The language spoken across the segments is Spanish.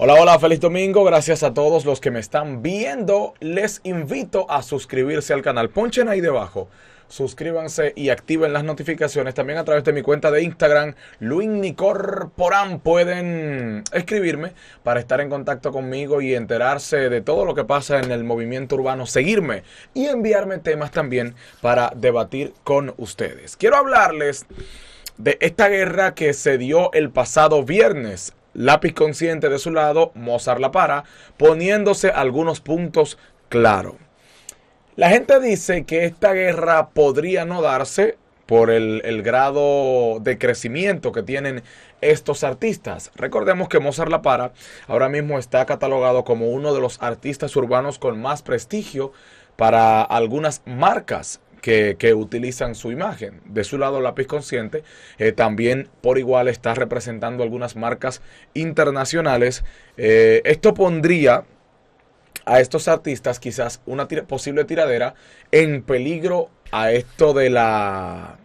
Hola, hola, feliz domingo. Gracias a todos los que me están viendo. Les invito a suscribirse al canal. Ponchen ahí debajo. Suscríbanse y activen las notificaciones. También a través de mi cuenta de Instagram, Nicorporán, pueden escribirme para estar en contacto conmigo y enterarse de todo lo que pasa en el movimiento urbano. Seguirme y enviarme temas también para debatir con ustedes. Quiero hablarles de esta guerra que se dio el pasado viernes Lápiz consciente de su lado, Mozart la para, poniéndose algunos puntos claros. La gente dice que esta guerra podría no darse por el, grado de crecimiento que tienen estos artistas. Recordemos que Mozart La Para ahora mismo está catalogado como uno de los artistas urbanos con más prestigio para algunas marcas que, utilizan su imagen. De su lado, Lápiz Consciente eh, también por igual está representando algunas marcas internacionales. Eh, esto pondría a estos artistas quizás una posible tiradera en peligro a esto de la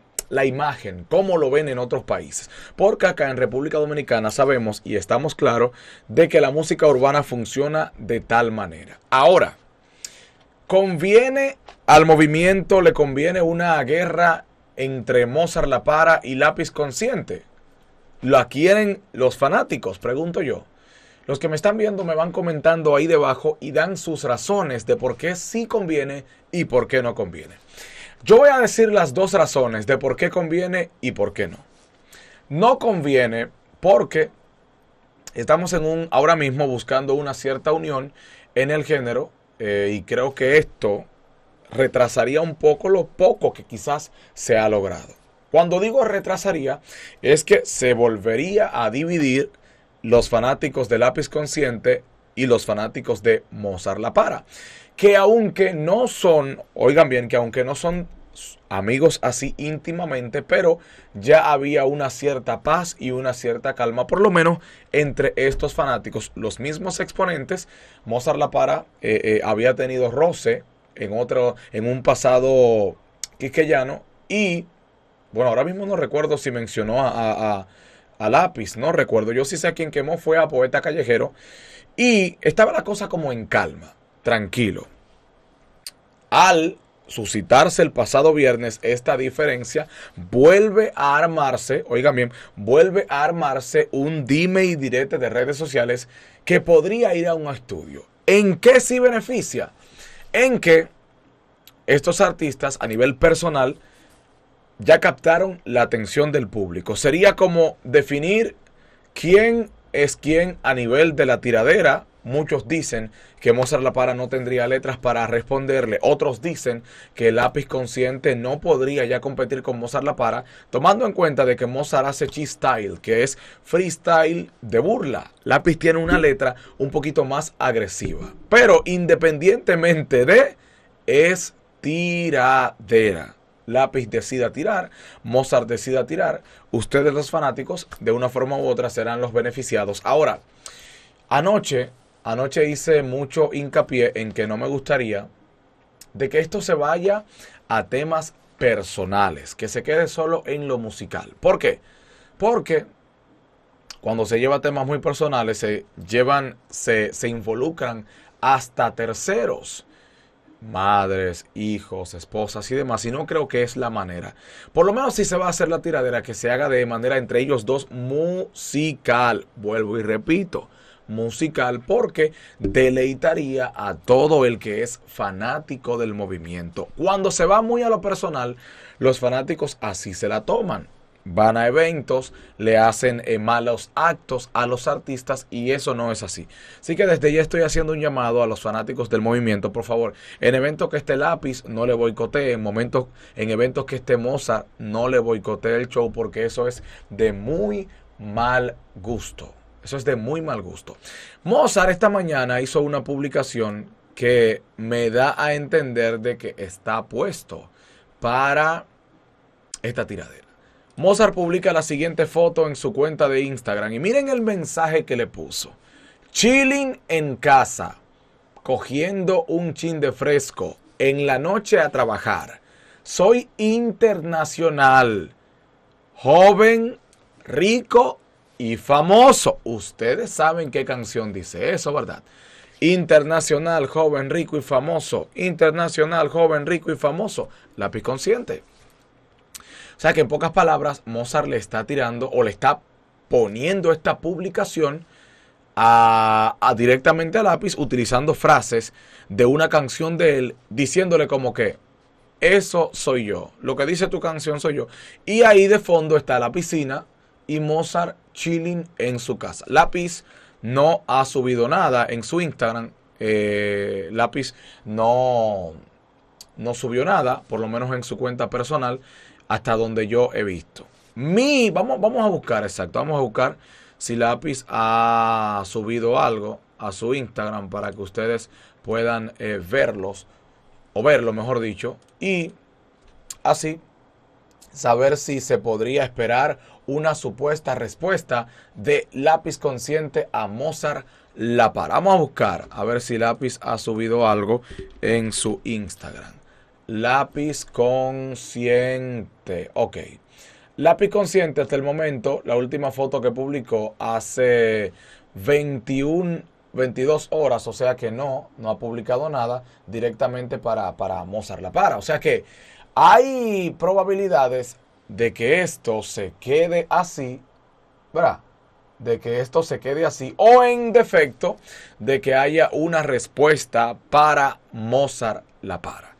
imagen, Como lo ven en otros países. Porque acá en República Dominicana sabemos y estamos claros de que la música urbana funciona de tal manera. Ahora, ¿conviene al movimiento le conviene una guerra entre Mozart La Para y Lápiz Consciente. ¿La quieren los fanáticos? Pregunto yo. Los que me están viendo me van comentando ahí debajo y dan sus razones de por qué sí conviene y por qué no conviene. Yo voy a decir las dos razones de por qué conviene y por qué no. No conviene porque estamos en un ahora mismo buscando una cierta unión en el género eh, y creo que esto retrasaría un poco lo poco que quizás se ha logrado. Cuando digo retrasaría, es que se volvería a dividir los fanáticos de lápiz consciente y los fanáticos de Mozart La Para, que aunque no son, oigan bien, que aunque no son amigos así íntimamente, pero ya había una cierta paz y una cierta calma, por lo menos entre estos fanáticos. Los mismos exponentes, Mozart La Para eh, eh, había tenido roce en otro, en un pasado quisqueyano. Y, bueno, ahora mismo no recuerdo si mencionó a, a, a, a Lápiz, no recuerdo. Yo sí sé a quien quemó fue a Poeta Callejero. Y estaba la cosa como en calma, tranquilo. Al suscitarse el pasado viernes esta diferencia, vuelve a armarse, oigan bien, vuelve a armarse un dime y direte de redes sociales que podría ir a un estudio. ¿En qué sí beneficia? en que estos artistas a nivel personal ya captaron la atención del público. Sería como definir quién es quién a nivel de la tiradera Muchos dicen que Mozart La Para no tendría letras para responderle. Otros dicen que el Lápiz Consciente no podría ya competir con Mozart La Para, tomando en cuenta de que Mozart hace G-Style, que es freestyle de burla. Lápiz tiene una letra un poquito más agresiva. Pero independientemente de, es tiradera. Lápiz decida tirar, Mozart decida tirar, ustedes los fanáticos de una forma u otra serán los beneficiados. Ahora, anoche Anoche hice mucho hincapié en que no me gustaría de que esto se vaya a temas personales, que se quede solo en lo musical. ¿Por qué? Porque cuando se lleva temas muy personales, se llevan, se, se involucran hasta terceros madres, hijos, esposas y demás. Y no creo que es la manera. Por lo menos si se va a hacer la tiradera, que se haga de manera entre ellos dos musical. Vuelvo y repito musical porque deleitaría a todo el que es fanático del movimiento. Cuando se va muy a lo personal, los fanáticos así se la toman van a eventos, le hacen eh, malos actos a los artistas y eso no es así. Así que desde ya estoy haciendo un llamado a los fanáticos del movimiento, por favor, en eventos que esté lápiz no le boicotee, en momentos, en eventos que esté moza no le boicotee el show porque eso es de muy mal gusto. Eso es de muy mal gusto. Mozart esta mañana hizo una publicación que me da a entender de que está puesto para esta tiradera. Mozart publica la siguiente foto en su cuenta de Instagram y miren el mensaje que le puso. Chilling en casa, cogiendo un chin de fresco, en la noche a trabajar. Soy internacional, joven, rico y famoso. Ustedes saben qué canción dice eso, ¿verdad? Internacional, joven, rico y famoso. Internacional, joven, rico y famoso. Lápiz consciente. O sea que en pocas palabras, Mozart le está tirando o le está poniendo esta publicación a, directamente a lápiz utilizando frases de una canción de él, diciéndole como que, eso soy yo, lo que dice tu canción soy yo. Y ahí de fondo está la piscina y Mozart chilling en su casa. Lápiz no ha subido nada en su Instagram. Eh, Lápiz no, no subió nada, por lo menos en su cuenta personal, hasta donde yo he visto. Mi, vamos, vamos a buscar, exacto, vamos a buscar si Lápiz ha subido algo a su Instagram para que ustedes puedan eh, verlos, o verlo mejor dicho, y así saber si se podría esperar una supuesta respuesta de Lápiz Consciente a Mozart La Vamos a buscar, a ver si Lápiz ha subido algo en su Instagram. Lápiz Consciente, ok. Lápiz Consciente hasta el momento, la última foto que publicó hace 21 22 horas, o sea que no, no ha publicado nada directamente para, para Mozart La Para. O sea que hay probabilidades de que esto se quede así, ¿verdad? De que esto se quede así, o en defecto, de que haya una respuesta para Mozart la para.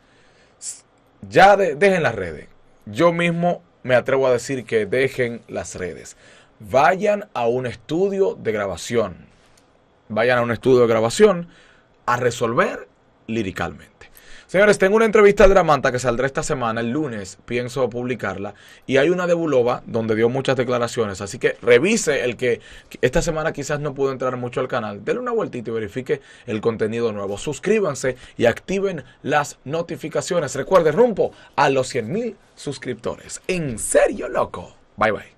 Ya dejen las redes. Yo mismo me atrevo a decir que dejen las redes. Vayan a un estudio de grabación. Vayan a un estudio de grabación a resolver liricalmente. Señores, tengo una entrevista de Dramanta que saldrá esta semana, el lunes pienso publicarla, y hay una de Bulova donde dio muchas declaraciones, así que revise el que esta semana quizás no pudo entrar mucho al canal, denle una vueltita y verifique el contenido nuevo, suscríbanse y activen las notificaciones, recuerde rumbo a los 100 mil suscriptores, en serio loco, bye bye.